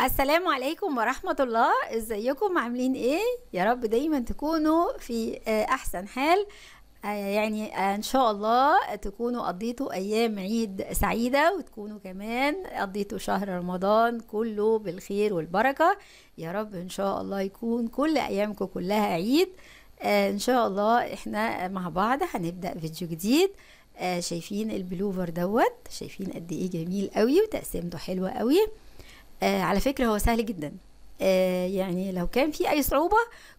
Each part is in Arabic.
السلام عليكم ورحمة الله ازيكم عاملين ايه يا رب دايما تكونوا في آه، احسن حال آه، يعني آه، ان شاء الله تكونوا قضيتوا ايام عيد سعيده وتكونوا كمان قضيتوا شهر رمضان كله بالخير والبركه يا رب ان شاء الله يكون كل ايامكم كلها عيد ان شاء الله احنا مع بعض هنبدا فيديو جديد شايفين البلوفر دوت شايفين قد ايه جميل قوي وتقسيمته حلوه قوي آه على فكرة هو سهل جدا آه يعني لو كان في أي صعوبة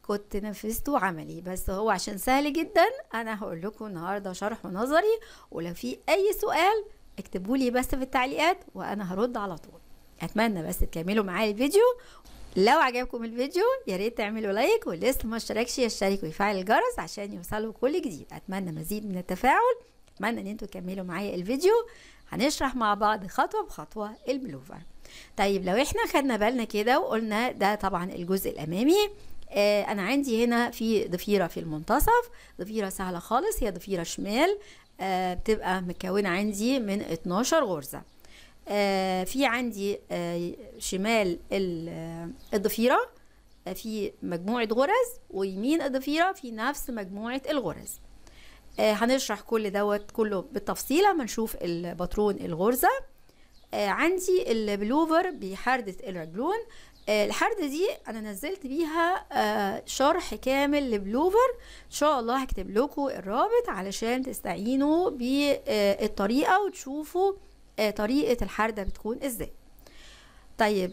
كنت نفذته عملي بس هو عشان سهل جدا أنا هقول لكم النهاردة شرح نظري ولو في أي سؤال اكتبوا لي بس في التعليقات وأنا هرد على طول أتمنى بس تكملوا معايا الفيديو لو عجبكم الفيديو يا ريت تعملوا لايك واللي لسه ما اشتركش يشترك ويفعل الجرس عشان يوصله كل جديد اتمنى مزيد من التفاعل اتمنى ان انتوا تكملوا معايا الفيديو هنشرح مع بعض خطوه بخطوه البلوفر طيب لو احنا خدنا بالنا كده وقلنا ده طبعا الجزء الامامي آه، انا عندي هنا في ضفيره في المنتصف ضفيره سهله خالص هي ضفيره شمال آه، بتبقى مكونه عندي من 12 غرزه آه، في عندي شمال الضفيره في مجموعه غرز ويمين الضفيره في نفس مجموعه الغرز هنشرح كل دوت كله بالتفصيل اما نشوف الباترون الغرزه آه، عندي البلوفر بحردة الرجلون آه، الحردة دي انا نزلت بيها آه، شرح كامل لبلوفر ان شاء الله هكتب لكم الرابط علشان تستعينوا بالطريقة وتشوفوا طريقة الحردة بتكون ازاي طيب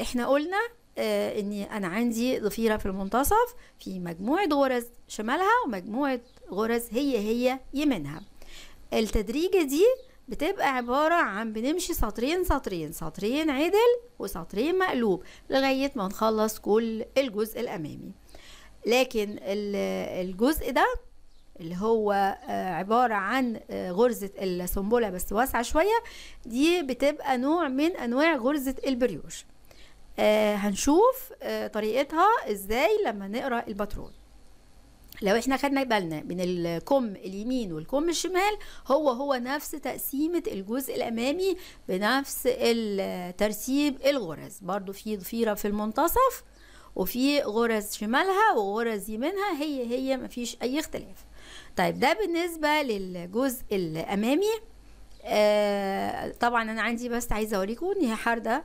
احنا قلنا اني انا عندي ضفيرة في المنتصف في مجموعة غرز شمالها ومجموعة غرز هي هي يمينها التدريجة دي بتبقى عبارة عن بنمشي سطرين سطرين سطرين عدل وسطرين مقلوب لغاية ما نخلص كل الجزء الأمامي لكن الجزء ده اللي هو آه، عبارة عن آه، غرزة السنبلة بس واسعة شوية دي بتبقى نوع من أنواع غرزة البريوش آه، هنشوف طريقتها ازاي لما نقرأ الباترون لو احنا خدنا بالنا من الكم اليمين والكم الشمال هو هو نفس تقسيمة الجزء الأمامي بنفس ترتيب الغرز برضو في ضفيرة في المنتصف وفي غرز شمالها وغرز يمينها هي هي مفيش أي اختلاف طيب ده بالنسبة للجزء الأمامي آه طبعا أنا عندي بس عايزة أوريكم إن هي حردة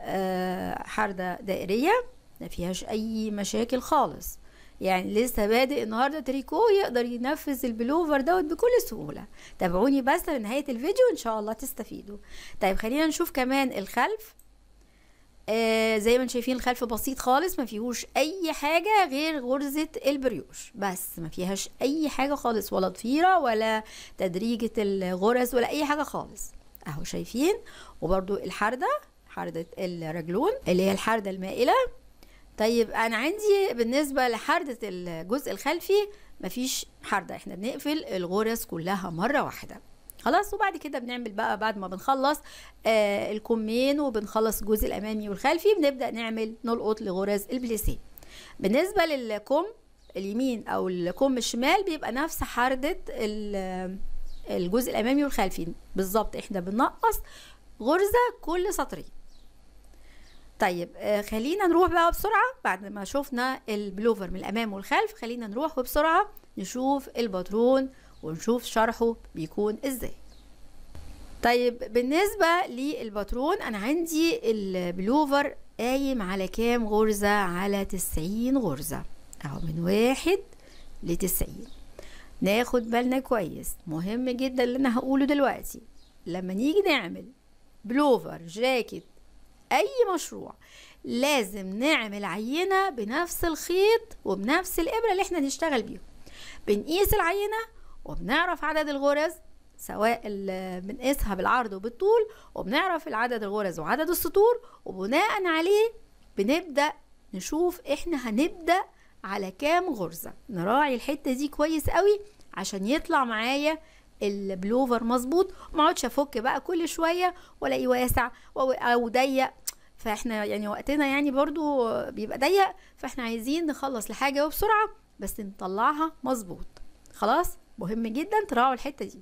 آه حردة دائرية ما فيهاش أي مشاكل خالص يعني لسه بادئ النهارده تريكو يقدر ينفذ البلوفر دوت بكل سهوله تابعوني بس لنهايه الفيديو ان شاء الله تستفيدوا طيب خلينا نشوف كمان الخلف آه زي ما انتم شايفين الخلف بسيط خالص ما فيهوش اي حاجه غير غرزه البريوش بس ما فيهاش اي حاجه خالص ولا ضفيره ولا تدريجه الغرز ولا اي حاجه خالص اهو شايفين وبرده الحرده حرده الرجلون اللي هي الحرده المائله طيب انا عندي بالنسبه لحرده الجزء الخلفي مفيش حرده احنا بنقفل الغرز كلها مره واحده خلاص وبعد كده بنعمل بقى بعد ما بنخلص آه الكمين وبنخلص الجزء الامامي والخلفي بنبدا نعمل نلقط لغرز البليسيه بالنسبه للكم اليمين او الكم الشمال بيبقى نفس حرده الجزء الامامي والخلفي بالظبط احنا بننقص غرزه كل سطرين طيب آه، خلينا نروح بقى بسرعه بعد ما شفنا البلوفر من الامام والخلف خلينا نروح وبسرعه نشوف الباترون ونشوف شرحه بيكون ازاي طيب بالنسبه للباترون انا عندي البلوفر قايم على كام غرزه على 90 غرزه اهو من واحد لتسعين ناخد بالنا كويس مهم جدا اللي انا هقوله دلوقتي لما نيجي نعمل بلوفر جاكيت أي مشروع لازم نعمل عينة بنفس الخيط وبنفس الإبرة اللي احنا هنشتغل بيهم بنقيس العينة وبنعرف عدد الغرز سواء بنقيسها بالعرض وبالطول وبنعرف العدد الغرز وعدد السطور وبناء عليه بنبدأ نشوف احنا هنبدأ على كام غرزة نراعي الحتة دي كويس قوي عشان يطلع معايا البلوفر مظبوط ما اقعدش افك بقى كل شويه والاقيه واسع او ضيق فاحنا يعني وقتنا يعني برضو بيبقى ضيق فاحنا عايزين نخلص الحاجه وبسرعه بس نطلعها مظبوط خلاص مهم جدا تراعوا الحته دي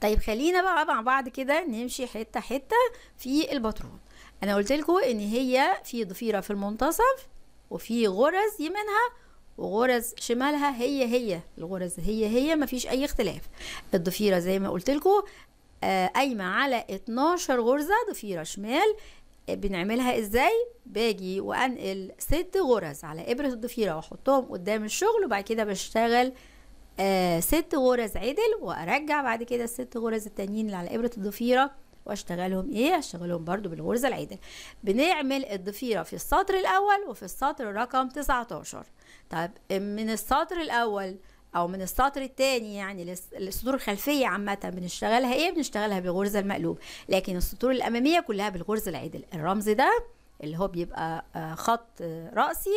طيب خلينا بقى مع بعض كده نمشي حته حته في الباترون انا قلت لكم ان هي في ضفيره في المنتصف وفي غرز يمينها وغرز شمالها هي هي الغرز هي هي مفيش اي اختلاف الضفيره زي ما قلت لكم آه، قايمه على 12 غرزه ضفيره شمال بنعملها ازاي باجي وانقل ست غرز على ابره الضفيره واحطهم قدام الشغل وبعد كده بشتغل آه ست غرز عدل وارجع بعد كده الست غرز التانيين اللي على ابره الضفيره واشتغلهم ايه اشتغلهم برضو بالغرزه العدل بنعمل الضفيره في السطر الاول وفي السطر رقم 19 طب من السطر الاول او من السطر الثاني يعني السطور الخلفيه عامه بنشتغلها ايه بنشتغلها بالغرزه المقلوب لكن السطور الاماميه كلها بالغرزه العدل الرمز ده اللي هو بيبقى آه، خط رأسي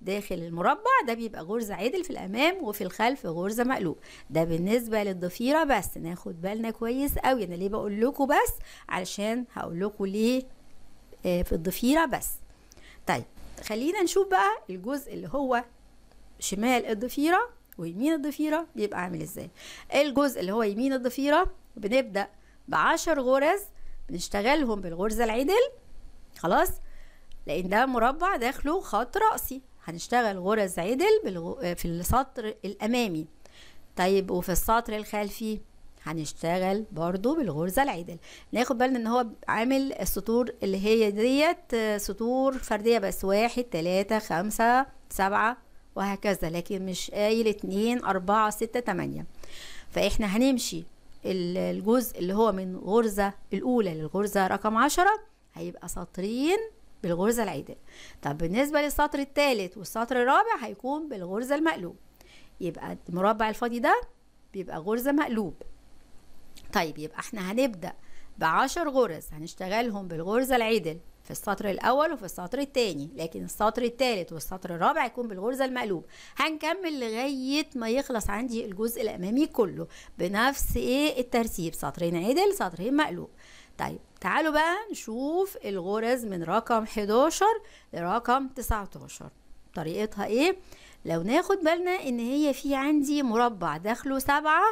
داخل المربع ده بيبقى غرزة عدل في الأمام وفي الخلف غرزة مقلوب ده بالنسبة للضفيرة بس ناخد بالنا كويس قوي أنا ليه بقول لكم بس علشان هقول لكم ليه آه، في الضفيرة بس طيب خلينا نشوف بقى الجزء اللي هو شمال الضفيرة ويمين الضفيرة بيبقى عامل ازاي الجزء اللي هو يمين الضفيرة بنبدأ بعشر غرز بنشتغلهم بالغرزة العدل خلاص لان ده مربع داخله خط رأسي هنشتغل غرز عدل في السطر الأمامي طيب وفي السطر الخلفي هنشتغل برضو بالغرزة العدل ناخد بالنا ان هو عامل السطور اللي هي ديت سطور فردية بس واحد تلاتة خمسة سبعة وهكذا لكن مش قايل اتنين أربعة ستة تمانية فإحنا هنمشي الجزء اللي هو من غرزة الأولى للغرزة رقم عشرة هيبقى سطرين بالغرزة العيدة طب بالنسبة للسطر الثالث والسطر الرابع هيكون بالغرزة المقلوب يبقى المربع الفاضي ده بيبقى غرزة مقلوب طيب يبقى احنا هنبدأ بعشر غرز هنشتغلهم بالغرزة العدل في السطر الاول وفي السطر الثاني لكن السطر الثالث والسطر الرابع يكون بالغرزه المقلوب هنكمل لغايه ما يخلص عندي الجزء الامامي كله بنفس ايه الترتيب سطرين عدل سطرين مقلوب طيب تعالوا بقى نشوف الغرز من رقم 11 لرقم 19 طريقتها ايه لو ناخد بالنا ان هي في عندي مربع داخله سبعة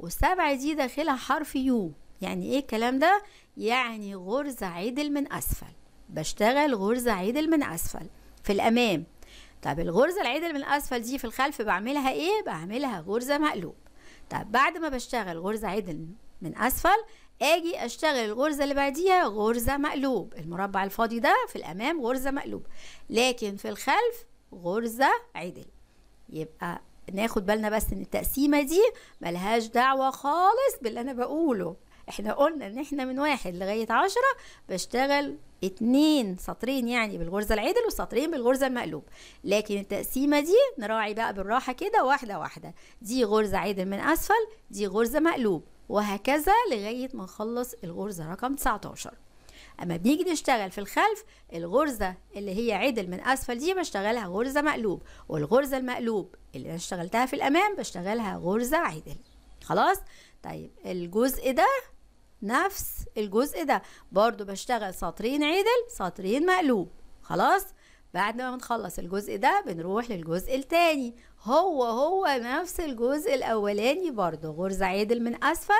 والسبعة دي داخلها حرف يو يعني ايه الكلام ده يعني غرزة عدل من اسفل بشتغل غرزة عدل من أسفل في الأمام طب الغرزة العدل من أسفل دي في الخلف بعملها إيه؟ بعملها غرزة مقلوب طب بعد ما بشتغل غرزة عدل من أسفل اجي اشتغل الغرزه اللي بعديها غرزه مقلوب المربع الفاضي ده في الامام غرزه مقلوب لكن في الخلف غرزه عدل يبقى ناخد بالنا بس ان التقسيمه دي ملهاش دعوه خالص باللي انا بقوله احنا قلنا ان احنا من واحد لغاية عشرة بشتغل اتنين سطرين يعني بالغرزة العدل وسطرين بالغرزة المقلوب لكن التقسيمة دي نراعي بقى بالراحة كده واحدة واحدة دي غرزة عدل من اسفل دي غرزة مقلوب وهكذا لغاية ما نخلص الغرزة رقم 19 اما بنيجي نشتغل في الخلف الغرزه اللي هي عدل من اسفل دي بشتغلها غرزه مقلوب والغرزه المقلوب اللي انا اشتغلتها في الامام بشتغلها غرزه عدل خلاص طيب الجزء ده نفس الجزء ده برضو بشتغل سطرين عدل سطرين مقلوب خلاص بعد ما بنخلص الجزء ده بنروح للجزء التاني هو هو نفس الجزء الاولاني برضو غرزة عدل من اسفل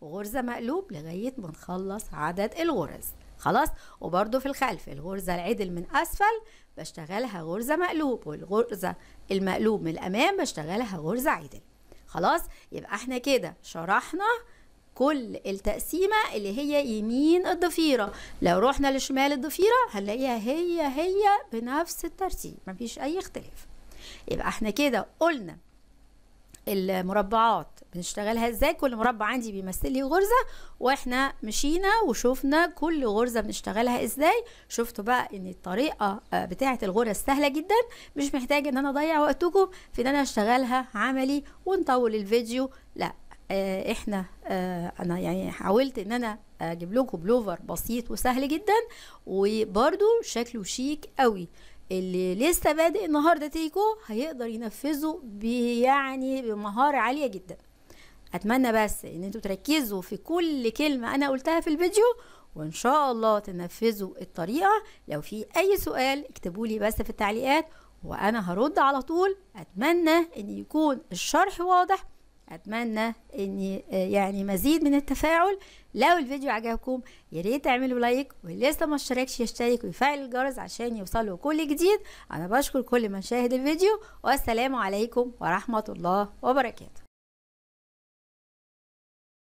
وغرزة مقلوب لغاية ما نخلص عدد الغرز خلاص وبرضو في الخلف الغرزة العدل من اسفل بشتغلها غرزة مقلوب والغرزة المقلوب من الامام بشتغلها غرزة عدل خلاص يبقى احنا كده شرحنا كل التقسيمة اللي هي يمين الضفيرة لو روحنا لشمال الضفيرة هنلاقيها هي هي بنفس الترتيب مفيش أي اختلاف يبقى احنا كده قلنا المربعات بنشتغلها ازاي كل مربع عندي بيمثل لي غرزه واحنا مشينا وشفنا كل غرزه بنشتغلها ازاي شفتوا بقى ان الطريقه آه، بتاعه الغرز سهله جدا مش محتاج ان انا اضيع وقتكم في ان انا اشتغلها عملي ونطول الفيديو لا آه، احنا آه، انا يعني حاولت ان انا اجيب لكم بلوفر بسيط وسهل جدا وبرده شكله شيك قوي اللي لسه بادئ النهارده تيكو هيقدر ينفذه بيعني بمهاره عاليه جدا اتمنى بس ان انتوا تركزوا في كل كلمه انا قلتها في الفيديو وان شاء الله تنفذوا الطريقه لو في اي سؤال اكتبوا لي بس في التعليقات وانا هرد على طول اتمنى ان يكون الشرح واضح اتمنى ان يعني مزيد من التفاعل لو الفيديو عجبكم يا ريت تعملوا لايك واللي لسه ما اشتركش يشترك ويفعل الجرس عشان يوصله كل جديد انا بشكر كل من شاهد الفيديو والسلام عليكم ورحمه الله وبركاته